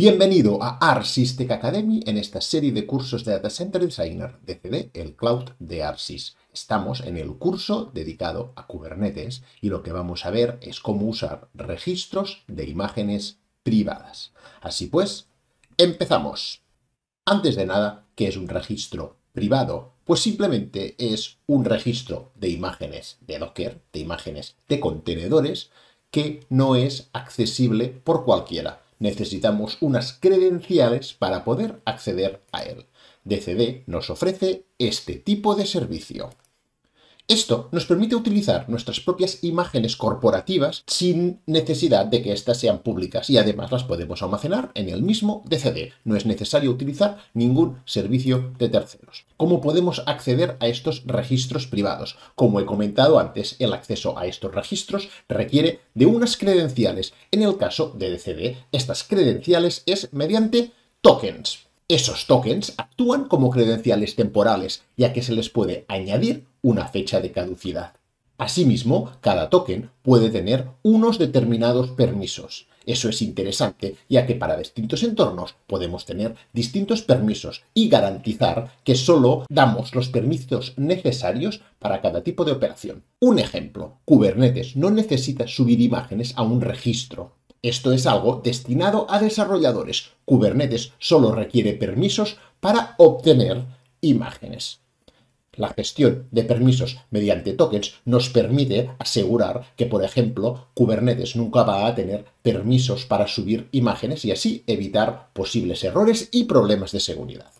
Bienvenido a ARSIS Tech Academy en esta serie de cursos de Data Center Designer de CD, el cloud de ARSIS. Estamos en el curso dedicado a Kubernetes y lo que vamos a ver es cómo usar registros de imágenes privadas. Así pues, empezamos. Antes de nada, ¿qué es un registro privado? Pues simplemente es un registro de imágenes de Docker, de imágenes de contenedores, que no es accesible por cualquiera necesitamos unas credenciales para poder acceder a él. DCD nos ofrece este tipo de servicio. Esto nos permite utilizar nuestras propias imágenes corporativas sin necesidad de que éstas sean públicas y además las podemos almacenar en el mismo DCD. No es necesario utilizar ningún servicio de terceros. ¿Cómo podemos acceder a estos registros privados? Como he comentado antes, el acceso a estos registros requiere de unas credenciales. En el caso de DCD, estas credenciales es mediante tokens. Esos tokens actúan como credenciales temporales, ya que se les puede añadir una fecha de caducidad. Asimismo, cada token puede tener unos determinados permisos. Eso es interesante, ya que para distintos entornos podemos tener distintos permisos y garantizar que solo damos los permisos necesarios para cada tipo de operación. Un ejemplo, Kubernetes no necesita subir imágenes a un registro, esto es algo destinado a desarrolladores. Kubernetes solo requiere permisos para obtener imágenes. La gestión de permisos mediante tokens nos permite asegurar que, por ejemplo, Kubernetes nunca va a tener permisos para subir imágenes y así evitar posibles errores y problemas de seguridad.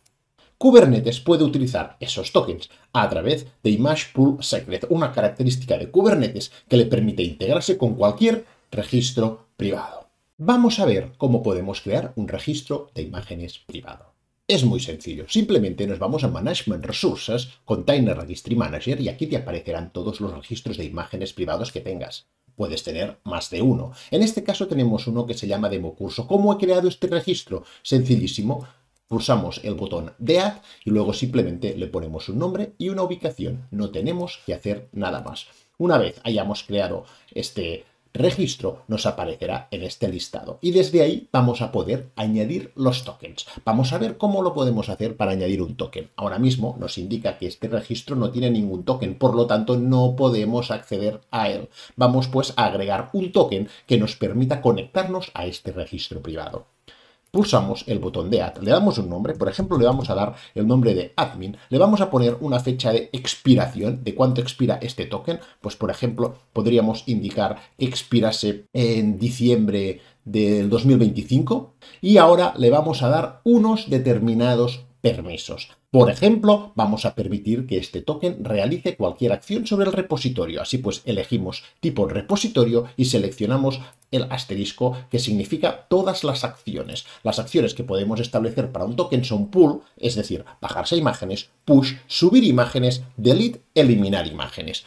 Kubernetes puede utilizar esos tokens a través de Image Pool Secret, una característica de Kubernetes que le permite integrarse con cualquier registro privado. Vamos a ver cómo podemos crear un registro de imágenes privado. Es muy sencillo, simplemente nos vamos a Management Resources, Container Registry Manager y aquí te aparecerán todos los registros de imágenes privados que tengas. Puedes tener más de uno. En este caso tenemos uno que se llama Democurso. ¿Cómo he creado este registro? Sencillísimo. Pulsamos el botón de Add y luego simplemente le ponemos un nombre y una ubicación. No tenemos que hacer nada más. Una vez hayamos creado este registro nos aparecerá en este listado y desde ahí vamos a poder añadir los tokens. Vamos a ver cómo lo podemos hacer para añadir un token. Ahora mismo nos indica que este registro no tiene ningún token, por lo tanto no podemos acceder a él. Vamos pues a agregar un token que nos permita conectarnos a este registro privado pulsamos el botón de Add, le damos un nombre, por ejemplo le vamos a dar el nombre de Admin, le vamos a poner una fecha de expiración, de cuánto expira este token, pues por ejemplo podríamos indicar que expirase en diciembre del 2025 y ahora le vamos a dar unos determinados permisos. Por ejemplo, vamos a permitir que este token realice cualquier acción sobre el repositorio. Así pues, elegimos tipo repositorio y seleccionamos el asterisco que significa todas las acciones. Las acciones que podemos establecer para un token son pull, es decir, bajarse imágenes, push, subir imágenes, delete, eliminar imágenes.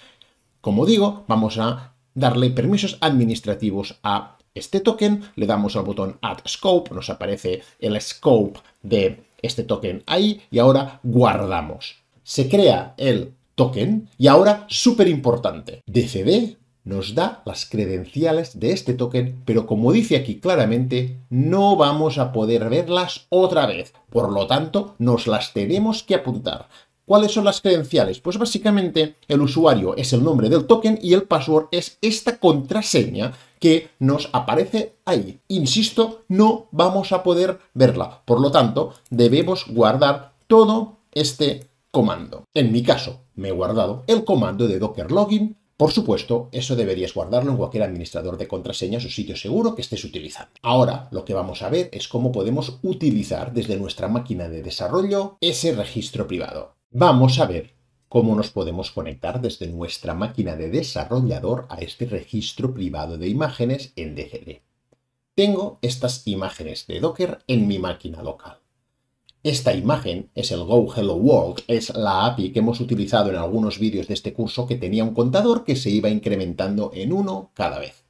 Como digo, vamos a darle permisos administrativos a este token, le damos al botón Add Scope, nos aparece el scope de este token ahí y ahora guardamos. Se crea el token y ahora, súper importante, DCD nos da las credenciales de este token, pero como dice aquí claramente, no vamos a poder verlas otra vez. Por lo tanto, nos las tenemos que apuntar. ¿Cuáles son las credenciales? Pues básicamente el usuario es el nombre del token y el password es esta contraseña que nos aparece ahí. Insisto, no vamos a poder verla. Por lo tanto, debemos guardar todo este comando. En mi caso, me he guardado el comando de docker login. Por supuesto, eso deberías guardarlo en cualquier administrador de contraseñas o sitio seguro que estés utilizando. Ahora, lo que vamos a ver es cómo podemos utilizar desde nuestra máquina de desarrollo ese registro privado. Vamos a ver cómo nos podemos conectar desde nuestra máquina de desarrollador a este registro privado de imágenes en DGD. Tengo estas imágenes de Docker en mi máquina local. Esta imagen es el Go Hello World, es la API que hemos utilizado en algunos vídeos de este curso que tenía un contador que se iba incrementando en uno cada vez.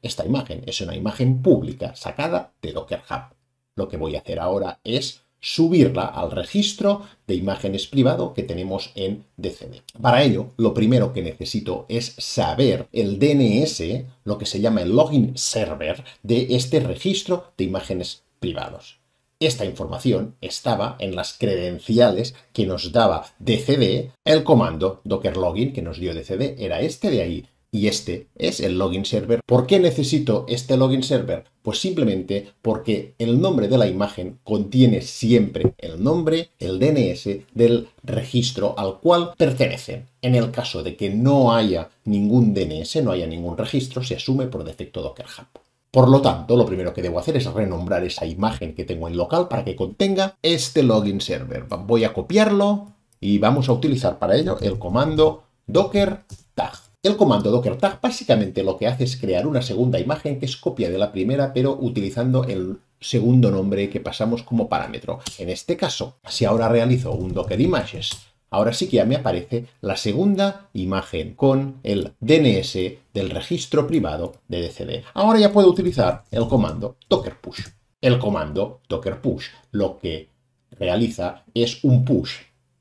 Esta imagen es una imagen pública sacada de Docker Hub. Lo que voy a hacer ahora es subirla al registro de imágenes privado que tenemos en DCD. Para ello, lo primero que necesito es saber el DNS, lo que se llama el login server, de este registro de imágenes privados. Esta información estaba en las credenciales que nos daba DCD, el comando docker login que nos dio DCD era este de ahí, y este es el login server. ¿Por qué necesito este login server? Pues simplemente porque el nombre de la imagen contiene siempre el nombre, el DNS del registro al cual pertenecen. En el caso de que no haya ningún DNS, no haya ningún registro, se asume por defecto Docker Hub. Por lo tanto, lo primero que debo hacer es renombrar esa imagen que tengo en local para que contenga este login server. Voy a copiarlo y vamos a utilizar para ello el comando docker tag. El comando docker tag básicamente lo que hace es crear una segunda imagen que es copia de la primera, pero utilizando el segundo nombre que pasamos como parámetro. En este caso, si ahora realizo un docker images, ahora sí que ya me aparece la segunda imagen con el DNS del registro privado de DCD. Ahora ya puedo utilizar el comando docker push. El comando docker push lo que realiza es un push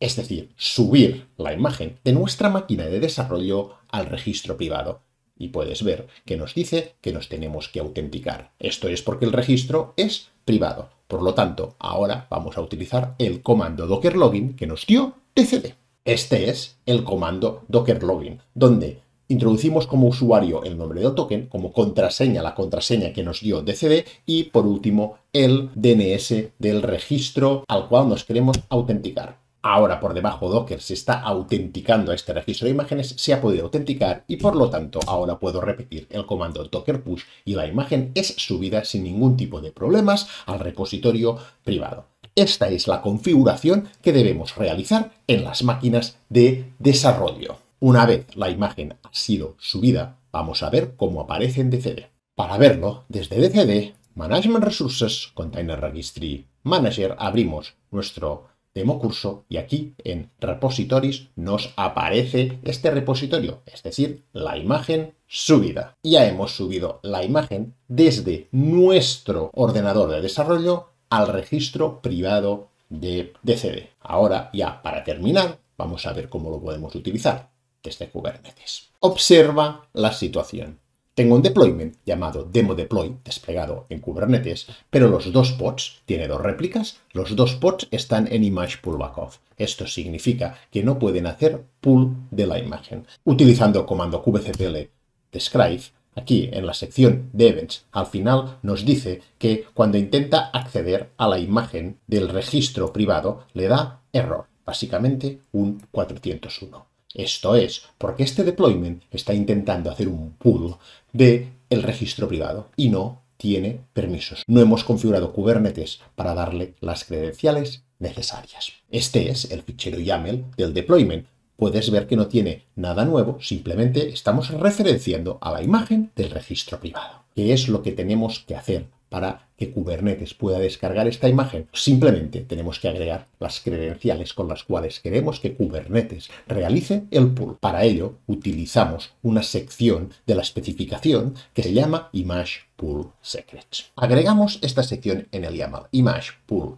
es decir, subir la imagen de nuestra máquina de desarrollo al registro privado. Y puedes ver que nos dice que nos tenemos que autenticar. Esto es porque el registro es privado. Por lo tanto, ahora vamos a utilizar el comando docker login que nos dio DCD. Este es el comando docker login, donde introducimos como usuario el nombre de token, como contraseña la contraseña que nos dio DCD y por último el DNS del registro al cual nos queremos autenticar. Ahora por debajo Docker se está autenticando a este registro de imágenes, se ha podido autenticar y por lo tanto ahora puedo repetir el comando docker push y la imagen es subida sin ningún tipo de problemas al repositorio privado. Esta es la configuración que debemos realizar en las máquinas de desarrollo. Una vez la imagen ha sido subida, vamos a ver cómo aparece en DCD. Para verlo, desde DCD, Management Resources, Container Registry Manager, abrimos nuestro demo curso y aquí en repositories nos aparece este repositorio, es decir, la imagen subida. Ya hemos subido la imagen desde nuestro ordenador de desarrollo al registro privado de DCD. Ahora ya para terminar vamos a ver cómo lo podemos utilizar desde Kubernetes. Observa la situación. Tengo un deployment llamado demo deploy desplegado en Kubernetes, pero los dos pods, tiene dos réplicas, los dos pods están en image pull off. Esto significa que no pueden hacer pull de la imagen. Utilizando el comando kubectl describe, aquí en la sección de events, al final nos dice que cuando intenta acceder a la imagen del registro privado le da error, básicamente un 401. Esto es, porque este deployment está intentando hacer un pull de el registro privado y no tiene permisos. No hemos configurado Kubernetes para darle las credenciales necesarias. Este es el fichero YAML del deployment. Puedes ver que no tiene nada nuevo, simplemente estamos referenciando a la imagen del registro privado, que es lo que tenemos que hacer para Kubernetes pueda descargar esta imagen, simplemente tenemos que agregar las credenciales con las cuales queremos que Kubernetes realice el pull. Para ello, utilizamos una sección de la especificación que se llama Image Pool Secrets. Agregamos esta sección en el YAML Image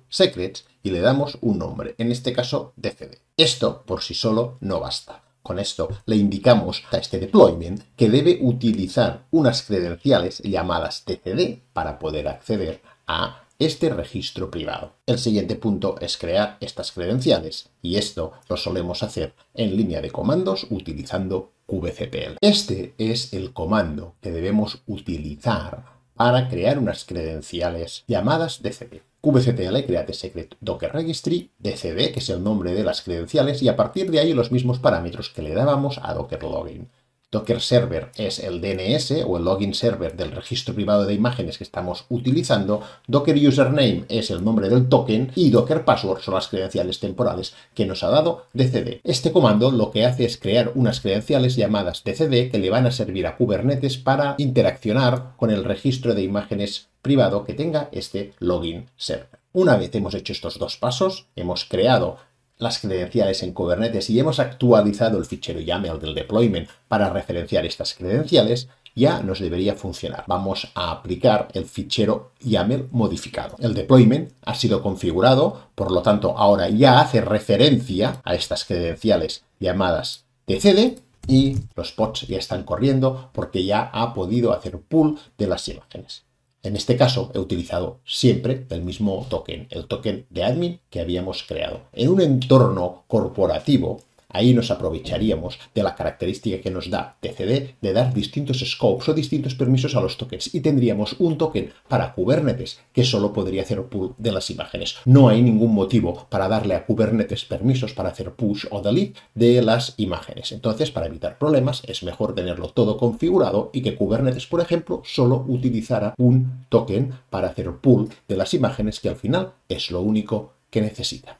Secrets y le damos un nombre, en este caso DCD. Esto por sí solo no basta con esto le indicamos a este deployment que debe utilizar unas credenciales llamadas TCD para poder acceder a este registro privado. El siguiente punto es crear estas credenciales y esto lo solemos hacer en línea de comandos utilizando qvcpl Este es el comando que debemos utilizar para crear unas credenciales llamadas DCD. QCTL crea Secret Docker Registry, DCD, que es el nombre de las credenciales, y a partir de ahí los mismos parámetros que le dábamos a Docker Login. Docker Server es el DNS o el login server del registro privado de imágenes que estamos utilizando, Docker Username es el nombre del token y Docker Password son las credenciales temporales que nos ha dado DCD. Este comando lo que hace es crear unas credenciales llamadas DCD que le van a servir a Kubernetes para interaccionar con el registro de imágenes privado que tenga este login server. Una vez hemos hecho estos dos pasos, hemos creado las credenciales en Kubernetes y hemos actualizado el fichero YAML del deployment para referenciar estas credenciales, ya nos debería funcionar. Vamos a aplicar el fichero YAML modificado. El deployment ha sido configurado, por lo tanto ahora ya hace referencia a estas credenciales llamadas TCD y los pods ya están corriendo porque ya ha podido hacer pull de las imágenes. En este caso he utilizado siempre el mismo token, el token de admin que habíamos creado. En un entorno corporativo Ahí nos aprovecharíamos de la característica que nos da TCD de dar distintos scopes o distintos permisos a los tokens y tendríamos un token para Kubernetes que solo podría hacer pull de las imágenes. No hay ningún motivo para darle a Kubernetes permisos para hacer push o delete de las imágenes. Entonces, para evitar problemas, es mejor tenerlo todo configurado y que Kubernetes, por ejemplo, solo utilizara un token para hacer pull de las imágenes que al final es lo único que necesita.